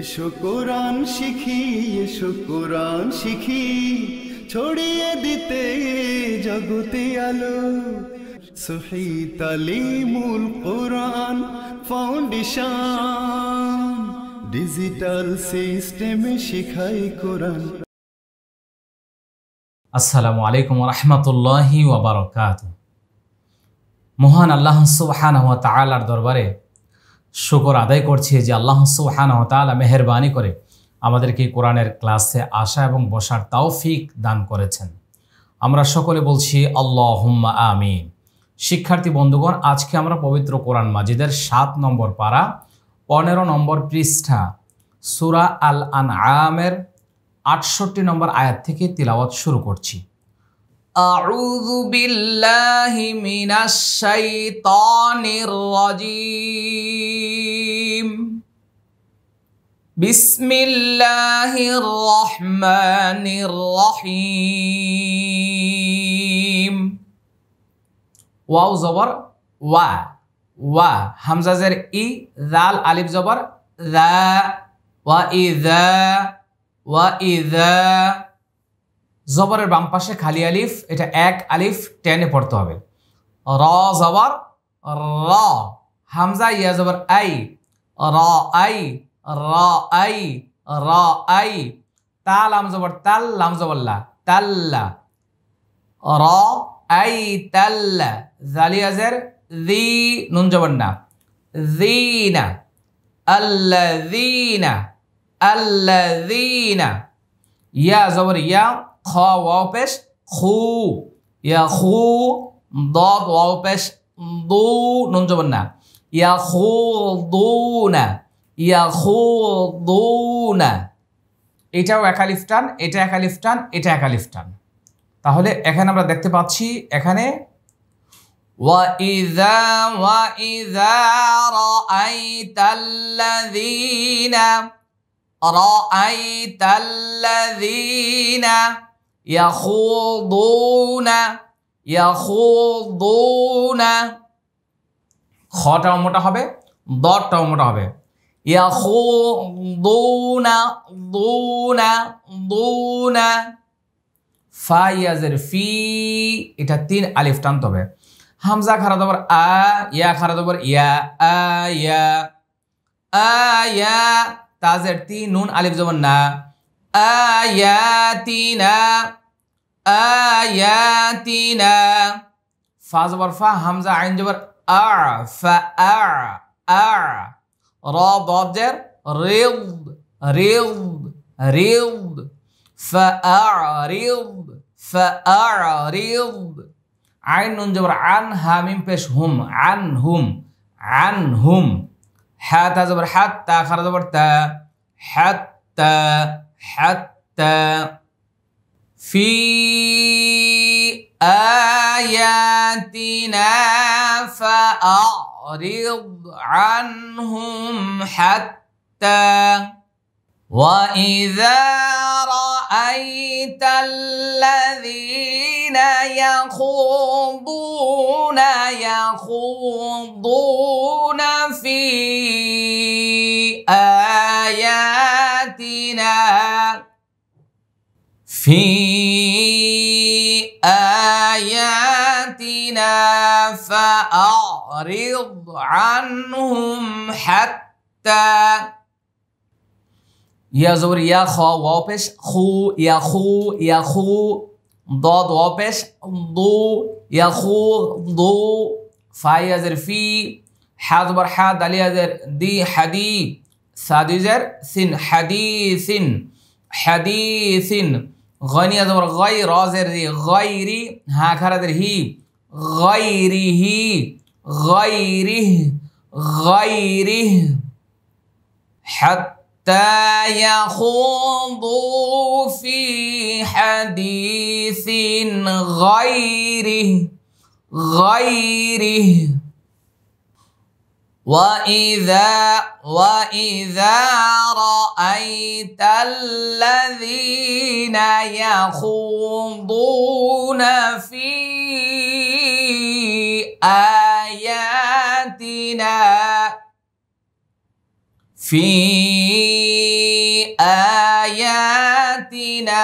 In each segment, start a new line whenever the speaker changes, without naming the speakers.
এসো কোরআন শিখি এসো কোরআন শিখি ছড়িয়ে দিতে জগতে আলো সহি তালিমুল কোরআন ফাউন্ডেশন ডিজিটাল সিস্টেমে শিখাই কোরআন আসসালামু আলাইকুম ওয়া ওবরকাত মহান আল্লাহ সুবহানাহু ওয়া তাআলার দরবারে শুকর আদায় করছি যে আল্লাহ সুহান তালা মেহরবানি করে আমাদেরকে কোরআনের ক্লাসে আসা এবং বসার তাওফিক দান করেছেন আমরা সকলে বলছি আল্লাহ হুম্মা আমিন শিক্ষার্থী বন্ধুগণ আজকে আমরা পবিত্র কোরআন মাজিদের সাত নম্বর পাড়া পনেরো নম্বর পৃষ্ঠা সুরা আল আন আমের আটষট্টি নম্বর আয়াত থেকে তিলাওয়াত শুরু করছি
أعوذ بالله من الشيطان الرجيم بسم الله الرحمن الرحيم واو زبر وا وا همزة زر إي ذال ألف زبر ذا وإذا وإذا
জবরের বাম পাশে খালি আলিফ এটা এক আলিফ টেনে পড়তে হবে র জবর র হামজা ইয়া জবর আই র আই
র আই র আই তা লাম জবর তাল লাম জবল্লা তাল্লা র আই তাল্লা জালি জি নুন জবর না জিনা আল্লাযীনা আল্লাযীনা ইয়া জবর ইয়া খ ওয়াও পেশ খু ইয়া খু দদ ওয়াও পেশ দু নুন জবর না ইয়া খু দু না ইয়া খু
দু না এটাও একা লিফটান এটা একা লিফটান এটা একা লিফটান তাহলে এখানে আমরা দেখতে পাচ্ছি এখানে
وإذا وإذا رأيت الذين رأيت الذين يخوضون يخوضون খটাও মোটা হবে দরটাও মোটা হবে ইয়াখুদুনা দুনা দুনা ফা ইয়াজের ফি
এটা তিন আলিফ টানতে হবে
হামজা খারা দবর আ ইয়া খারা দবর ইয়া আ ইয়া আ ইয়া তাজের তিন নুন আলিফ জবর না آياتنا آياتنا فا زبر فا همزة عين جبر أع فا أع را ضاد جر رض رض رض فأعرض فأعرض عين نون جبر عن ها ميم بيش هم عنهم عنهم حتى زبر حتى خر زبر تا حتى حتى في آياتنا فأعرض عنهم حتى وإذا رأيت الذين يخوضون يخوضون في في آياتنا فأعرض عنهم حتى يا زور يا خا وابش خو يا خو يا خو ضاد وابش ضو يا خو ضو فاي زر في حاد بر حاد علي زر دي حديث سادي زر سن حديث حديث غني ضمير غير را غيري ها خرد هي غيره غيره غيره حتى يخوضوا في حديث غيره غيره وإذا وإذا رأيت الذين يخوضون في آياتنا في آياتنا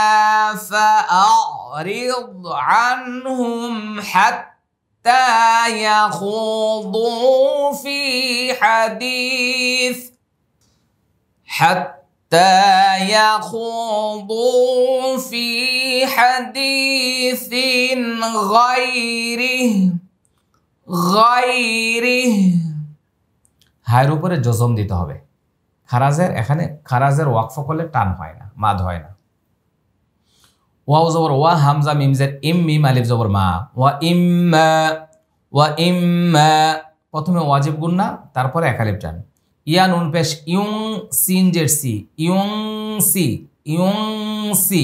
فأعرض عنهم حتى حتى يخوضوا في حديث حتى يخوضوا في حديث غيره غيره
হায়ের উপরে জজম দিতে হবে খারাজের এখানে খারাজের ওয়াকফ করলে টান হয় না মাদ হয় না ওয়াও জবর ওয়া হামজা মিমজের ইম মিম আলিফ জবর মা ওয়া ইম ওয়া ইম প্রথমে ওয়াজিব গুন্না তারপরে এক আলিফ টান ইয়া নুন পেশ ইউং
সিন জের সি ইউং সি ইউং সি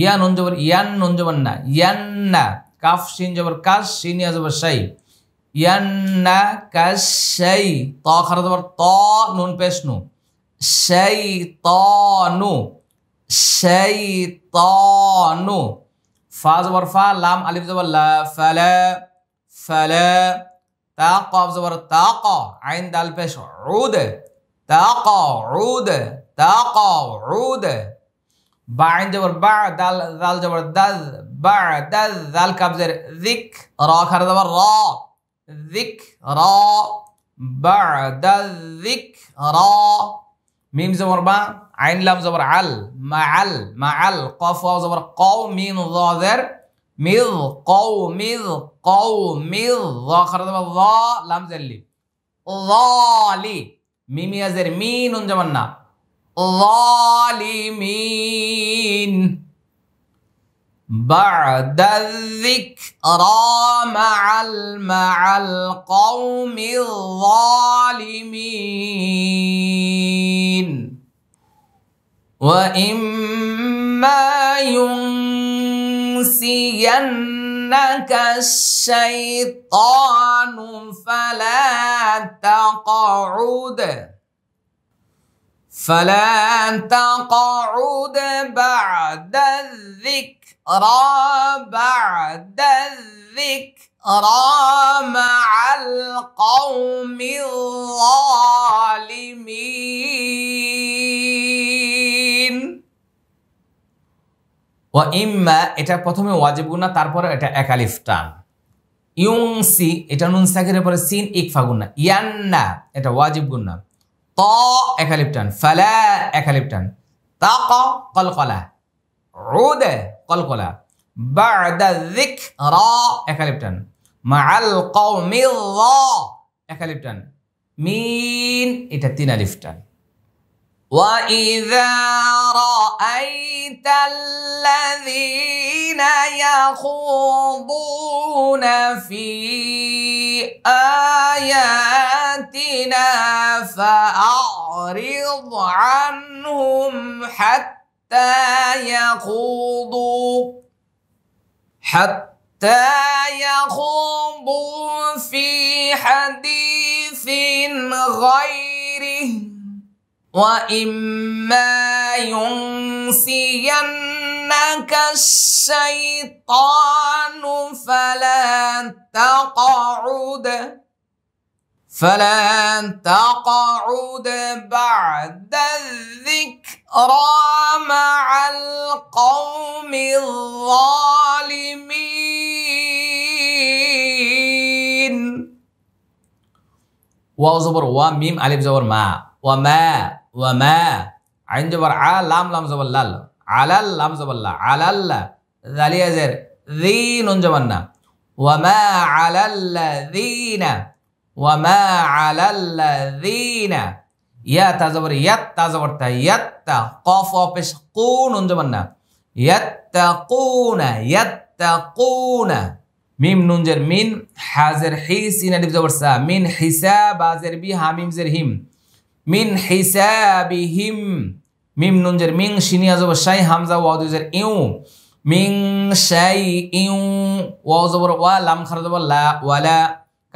ইয়া নুন জবর ইয়ান নুন জবর না ইয়ান না কাফ সিন জবর কাস সিন ইয়া জবর শাই ইয়ান না কাস শাই ত খারা জবর ত নুন পেশ নু শাই ত নু شيطان فاز زبر لام الف زبر لا فلا فلا تا قاف زبر تاقا عين دال بيش عود تاقا عود تاقا عود با عين زبر با دال دال زبر دال با دال دال كاف زر ذك را خر زبر را ذك را بعد الذكرى মিম জবর বা আইন লাম জবর আল মা আল মা আল কফ জবর কও মিন জের মিল কও মিল ক মিল র খরা জবর র লাম জেল্লি লি মিমিয়াজের মিন উন জবর না মিন بعد الذكرى مع مع القوم الظالمين وإما ينسينك الشيطان فلا تقعد فلا تقعد بعد الذكر بعد الذكرى مع القوم الظالمين
ইম্মা এটা প্রথমে ওয়াজিবগুনা তারপরে এটা একালিফ টান ইউংসি এটা নুন সাকিরের
পরে সিন ইকফাগুনা ইয়ান্না এটা ওয়াজিব ওয়াজিবগুনা ত একালিপ টান ফালা একালিপ টান তাক কলকলা রোদে কলকলা বাদা যিক র একালিপ্টান মাআল কওমি র একালিপ্টান মিন এটা তিন আলিফ وإذا رأيت الذين يخوضون في آياتنا فأعرض عنهم حتى حتى يخوضوا حتى يخوضوا في حديث غيره وإما ينسينك الشيطان فلا تقعد فلا تقعد بعد الذكرى مع القوم الظالمين واو زبر وا ميم الف زبر ما وما وما عين زبر ع لام لام زبر لا على لام زبر لا على لا ذلي زر ذي نون وما على الذين ওয়ামা আলাল্লাযীনা ইয়া তাজাবর ইয়াত তাজাবর তা ইয়াত্তা কফ অপেশ কোন অঞ্জমান না ইয়াত্তাকুনা ইয়াত্তাকুনা মিম নুনজের মিন হাজের হি সিনা ডিপ জবর সা মিন হিসাব আজের বি হামিম জের হিম মিন হিসাবিহিম মিম নুনজের মিং শিনিয়া জবর শাই হামজা ওয়াদুজের ইউ মিং শাই ইউ ওয়া জবর ওয়া লাম খারা জবর লা ওয়ালা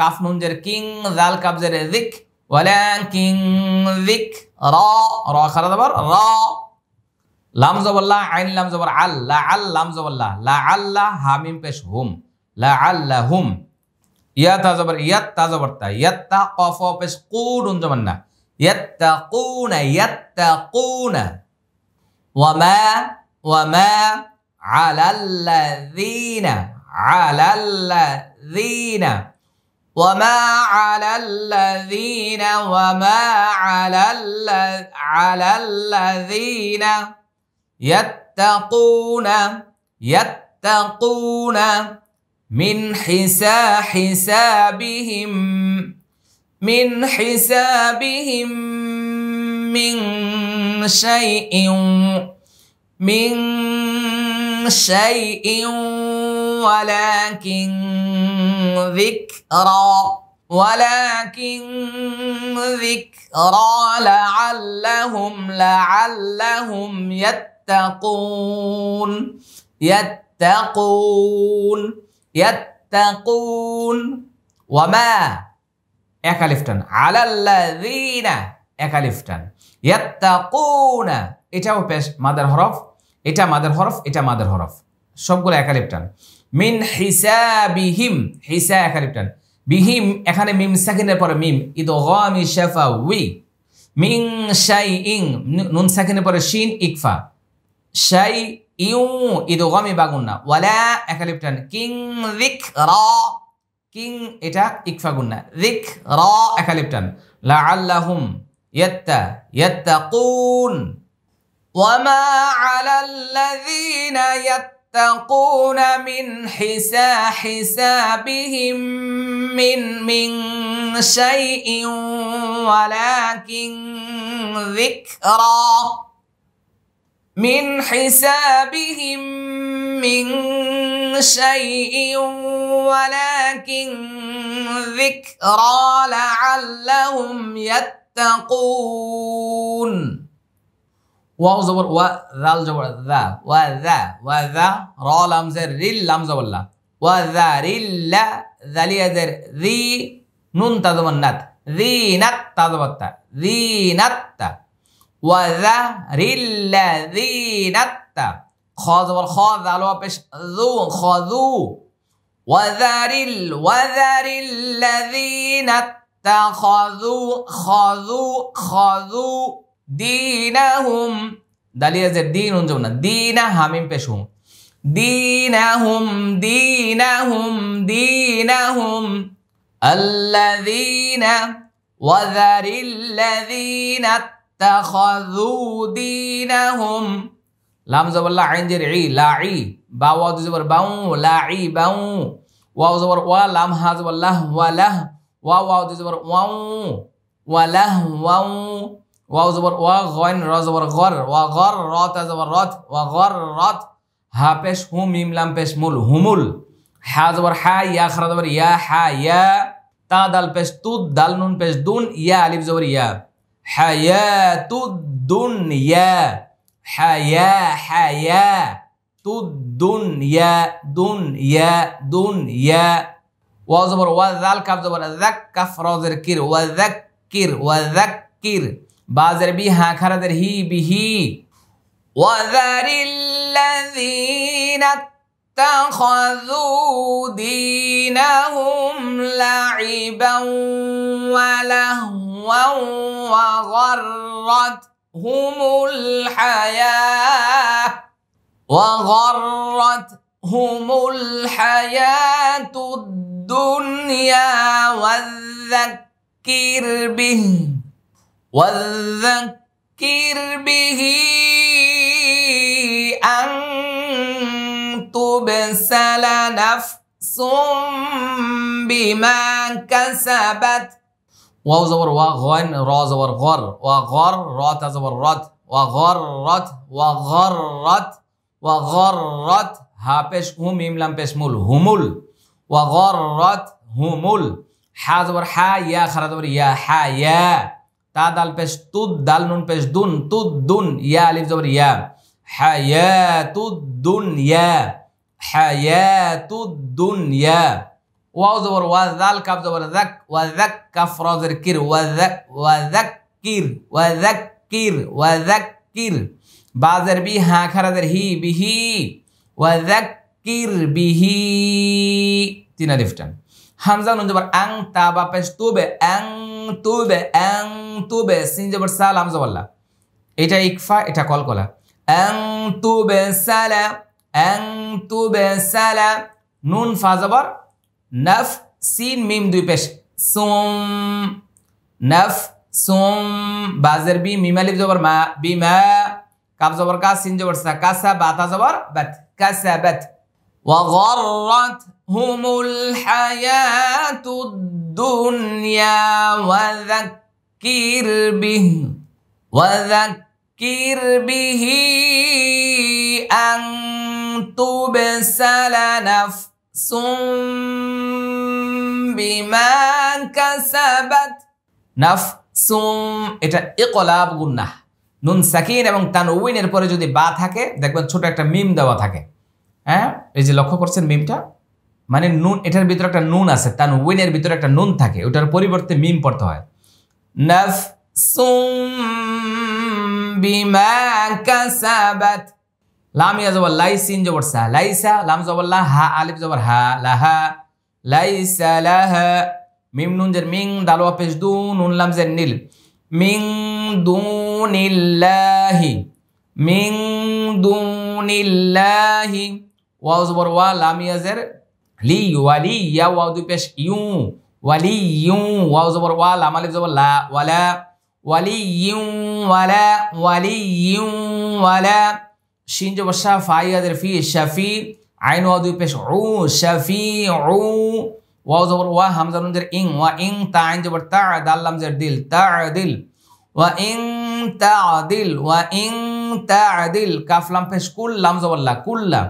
কাফ নুন জের কিং জাল কাপ জের ওয়ালান কিং জিক র র খারা জবর র লাম জবল্লা আইন লাম জবর আল লা আল লাম জবল্লা লা আল্লাহ হামিম পেশ হুম লা আল্লাহ হুম ইয়া তা জবর ইয়াত তা জবর তা ইয়াত তা কফ পেশ কু নুন জবর না يتقون يتقون وما وما على الذين على الذين وما على الذين وما على على الذين يتقون يتقون من حسا حسابهم من حسابهم من شيء من شيء ولكن ذكرى ولكن ذكرى لعلهم لعلهم يتقون يتقون يتقون وما يكلفتن على الذين يكلفتن يتقون
بس مدر هروف এটা মাদার হরফ এটা মাদার হরফ সবগুলো একালিপটান মিন হিসাবিহিম হিসা একালিপটান বিহিম এখানে
মিম সাকিনের পরে মিম ইদ গমি শেফা উই মিং শাই ইং নুন সাকিনের পরে শিন ইকফা শাই ইউ ইদ গমি বাগুন্না ওয়ালা একালিপটান কিং রিক র কিং এটা ইকফা গুন্না রিক র একালিপটান লা আল্লাহুম ইয়াত্তা ইয়াত্তাকুন وما على الذين يتقون من حسا حسابهم من من شيء ولكن ذكرى من حسابهم من شيء ولكن ذكرى لعلهم يتقون واو زبر و ذال زبر ذا و ذا و ذا را لام زر ريل لام زبر لا و ذا ريل لا ذالي زر ذي نون تضمن ذي نت تضبط ذي نت و ذا ريل لا ذي نت خا زبر خا ذال و بش ذو خا ذو و ذا ريل و ذا ريل الذين اتخذوا خذوا خذوا দিনা হুম দালিয়া যে দিন উঞ্জম না দিনা হামিম পেশ হুম দিনা হুম দিনা হুম দিনা হুম الذين وذر الذين اتخذوا دينهم লাম জবর লা আইন জের ই লা ই বা ওয়া জবর বাউ লা ই বাউ ওয়া জবর ওয়া লাম হা জবর লাহ ওয়া লাহ ওয়া ওয়া জবর ওয়াউ ওয়া লাহ ওয়াউ ওয়া জবর ওয়া গন র জবর গর ওয়া গর রত জবর রথ ওয়া গর রথ হা পেশ হু মিম লাম পেশ মুল হুমুল হা জবর হা ইয়া খরা জবর ইয়া হা ইয়া তা দাল পেশ তুদ দাল নুন পেশ দুন ইয়া আলিফ জবর ইয়া হায়াতুদ্দুনিয়া হায়া হায়া তুদ্দুনিয়া দুনিয়া দুনিয়া ওয়া জবর ওয়া জাল কাফ জবর জাক কাফ রজের কির ওয়া জাক কির ওয়া জাক কির بازر بي ها خرد هي به وذر الذين اتخذوا دينهم لعبا ولهوا وغرتهم الحياة وغرتهم الحياة الدنيا والذكر به وذكر به أن تبسل نفس بما كسبت واو زبر وغن را زبر غر وغر را زبر رد وغرت وغرت وغرت ها پش هم میم لم پش مول همول وغرت همول حا زبر حا يا خرا زبر يا حا يا তা দাল পেশ তুদ দাল নুন পেশ দুন তুদ দুন ইয়া আলিফ জবর ইয়া হায়াতুদ্দুনিয়া হায়াতুদ্দুনিয়া ওয়াও জবর ওয়া দাল কাফ জবর যাক ওয়া যাক কাফ রা জের কির ওয়া যাক ওয়া যাক কির ওয়া যাক কির ওয়া যাক কির বা বি হা খারাদের হি বিহি ওয়া যাক কির বিহি তিন আলিফ টান হামজা নুন জবর আং তা বা পেশ তুবে আং তুবে অ্যাং তুবে সিন জবর সাল আমজবল্লা এটা ইকফা এটা কলকলা অ্যাং তুবে সালা অ্যাং তুবে সালা নুন ফা জবর নফ সিন মিম দুই পেশ সোম নফ সোম বাজের বি মিমালিফ জবর মা বি বিমা কাপ জবর কা সিন জবর সা কাসা বাতা জবর বাত কাসা বাত وغرتهم الحياة الدنيا وذكر به وذكر به أن تبسل نفس بما كسبت نفس এটা ইকলাব গুন্নাহ নুন সাকিন এবং তানউইনের পরে যদি বা থাকে দেখবেন ছোট একটা মিম দেওয়া থাকে হ্যাঁ এই
যে লক্ষ্য করছেন মিমটা মানে নুন এটার ভিতরে একটা নুন আছে তার উইনের ভিতরে একটা নুন থাকে ওটার পরিবর্তে মিম পড়তে হয় নাফ
বিমা ইয়া লাই সিন জবর সা লাম জবর লা হা আলিফ হা লাহা লাইসা লাহা মিম নুন জের মিং দু নুন লাম জের নীল মিং মিং ওয়া জবর ওয়া লামিয়াজের লি ওয়ালি ইয়া ওয়া দু পেশ ইউ ওয়ালি ইউ ওয়া জবর ওয়া লাম আলিফ জবর লা ওয়ালা ওয়ালি ইউ ওয়ালা ওয়ালি ইউ ওয়ালা শিন জবর শা ফা ইয়াজের ফি শাফি আইন ওয়া দু পেশ উ শাফি উ ওয়া জবর ওয়া হামজা নুন ইং ওয়া ইং তা আইন জবর তা দাল লাম জের দিল তা দিল ওয়া ইং তা দিল ওয়া ইং তা আদিল কাফ লাম পেশ কুল লাম জবর লা কুল্লা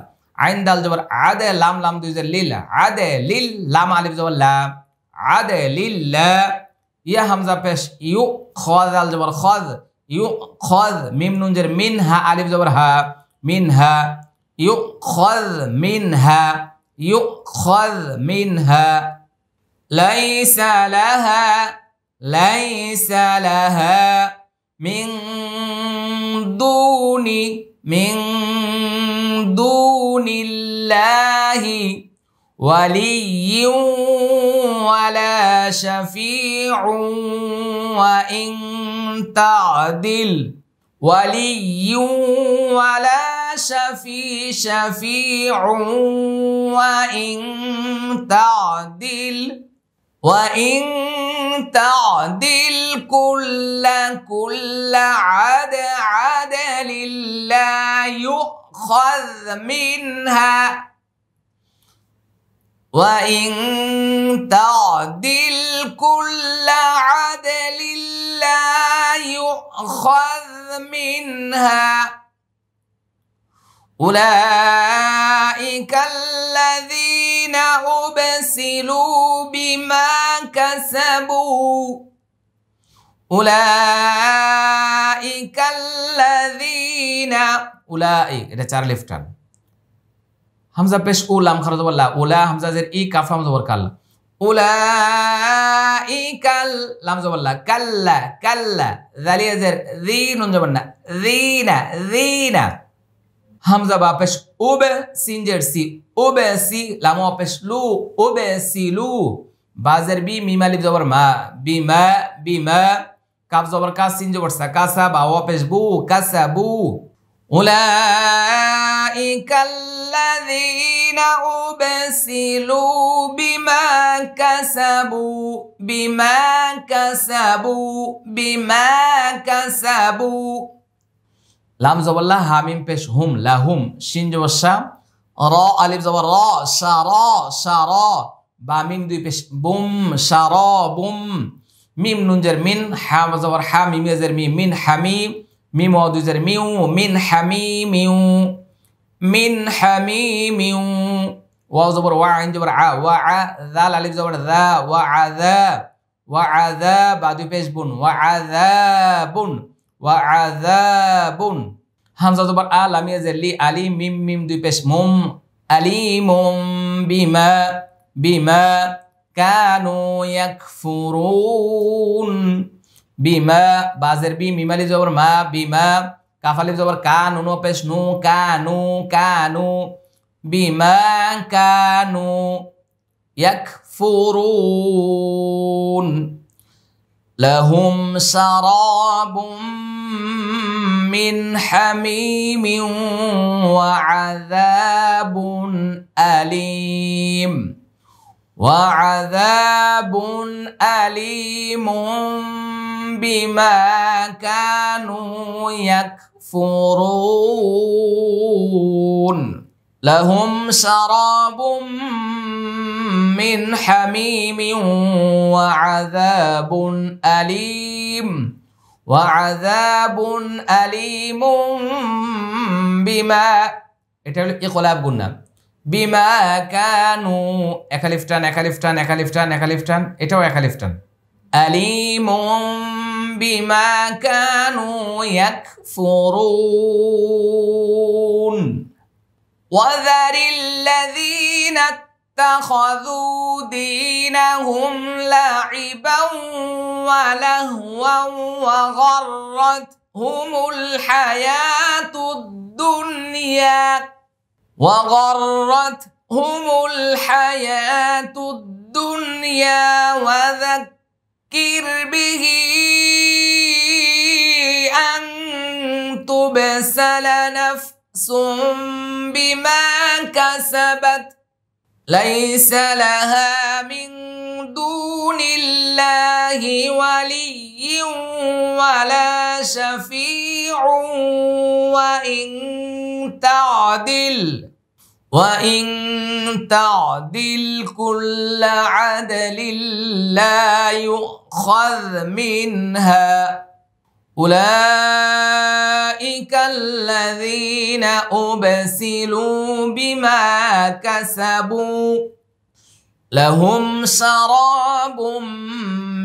আইন দাল জবর আদে লাম লাম দুই লিল আদে লিল লাম আলিফ জবর লা আদে লিল লা ইয়া হামজা পেশ ইউ খদ আল জবর খদ ইউ খদ মিম নুন জের মিন হা আলিফ জবর হা মিন হা ইউ খদ মিন হা ইউ খদ মিন হা ليس لها ليس لها من دوني من دون الله ولي ولا شفيع وإن تعدل ولي ولا شفي شفيع وإن تعدل وإن تعدل كل كل عدل يؤخذ منها وإن تعدل كل عدل لا يؤخذ منها أولئك الذين أبسلوا بما كسبوا উলাইকাল্লাযীনা
উলাই এটা চার লেফট টার্ন
হামজা পেশ উলাম খারজবল্লা উলা হামজা জের ই কাফ হামজা বর কাল উলাইকাল লাম জবল্লা কাল্লা কাল্লা জালিয়া জের জি নুন রিনা রিনা জিনা হামজা বা ওবে উব সিন জের সি উবে সি লাম পেশ লু উবে সি লু বাজের বি মিমালিব জবর মা বিমা বিমা কাপ জবর কাজ সিন জবর সা কাসা বা ওয়াপেশ বু কাসা বু أولئك الذين أبسلوا بما كسبوا بما كسبوا بما كسبوا লাম জবল্লা হামিম পেশ হুম লাহুম শিন জবসা র আলিফ জবর র সা র সা র বামিন দুই পেশ বুম সা র বুম ميم نون جر من حا زبر حا ميم يزر ميم من حميم ميم واد يزر ميو من حميم من حميم واو زبر وع جبر ع وع ذا الالف زبر ذا وعذاب ذا بعد بيش بون ذا بون همزة زبر آ لام يزر لي علي ميم ميم دو بيش موم أليم بما بما كانوا يكفرون بما بازر بي ميما لزبر ما بما كافا لزبر كانوا نو بس نو كانوا كانوا بما كانوا يكفرون لهم سراب من حميم وعذاب أليم وعذاب أليم بما كانوا يكفرون لهم شراب من حميم وعذاب أليم وعذاب أليم بما এটা হলো ইকলাব গুন্না বিমা কানু একালিফ টান একালিফ টান একালিফ টান একালিফ এটাও একালিফ টান বিমা কানু ইয়াকফুরুন وذر الذين اتخذوا دينهم لعبا ولهوا وغرتهم الحياة الدنيا وغرتهم الحياة الدنيا وذكر به أن تبسل نفس بما كسبت ليس لها من دون الله ولي ولا شفيع وإن تعدل وإن تعدل كل عدل لا يؤخذ منها أولئك الذين أبسلوا بما كسبوا لهم شراب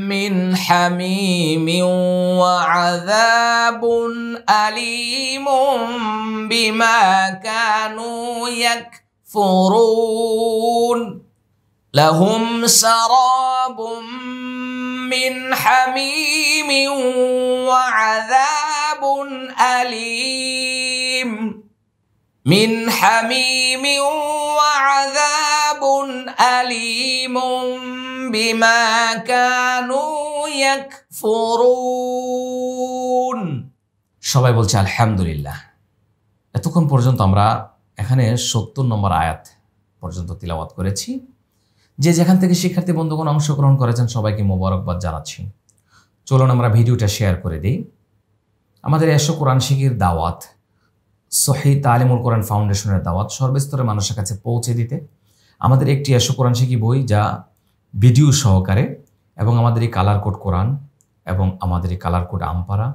من حميم وعذاب أليم بما كانوا يكفرون لهم سراب من حميم وعذاب أليم من حميم وعذاب أليم بما كانوا يكفرون
সবাই বলছে আলহামদুলিল্লাহ এতক্ষণ পর্যন্ত আমরা এখানে সত্তর নম্বর আয়াত পর্যন্ত তিলাবাত করেছি যে যেখান থেকে শিক্ষার্থী বন্ধুগণ অংশগ্রহণ করেছেন সবাইকে মোবারকবাদ জানাচ্ছি চলুন আমরা ভিডিওটা শেয়ার করে দিই আমাদের এশো কোরআন শিখির দাওয়াত শহীদ তালিমুল কোরআন ফাউন্ডেশনের দাওয়াত সর্বস্তরে মানুষের কাছে পৌঁছে দিতে আমাদের একটি এশো কোরআন শিখি বই যা ভিডিও সহকারে এবং আমাদের এই কালার কোড কোরআন এবং আমাদের এই কালার কোড আমপারা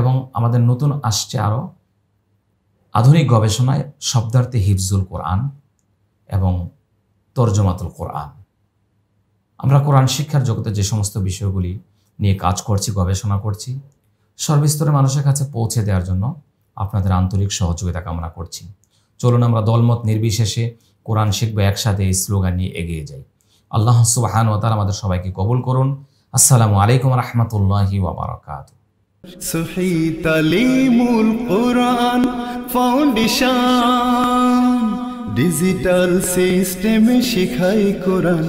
এবং আমাদের নতুন আসছে আরও আধুনিক গবেষণায় শব্দার্থে হিফজুল কোরআন এবং তর্জমাতুল কোরআন আমরা কোরআন শিক্ষার জগতে যে সমস্ত বিষয়গুলি নিয়ে কাজ করছি গবেষণা করছি সর্বস্তরে মানুষের কাছে পৌঁছে দেওয়ার জন্য আপনাদের আন্তরিক সহযোগিতা কামনা করছি চলুন আমরা দলমত নির্বিশেষে কোরআন শিখবো একসাথে এই স্লোগান নিয়ে এগিয়ে যাই আল্লাহ সুবাহান ও তারা আমাদের সবাইকে কবুল করুন আসসালামু আলাইকুম রহমতুল্লাহি ওবরাকাত সুহি তালিমুল কোরআন ফাউন্ডেশন ডিজিটাল সিস্টেমে শেখাই কোরআন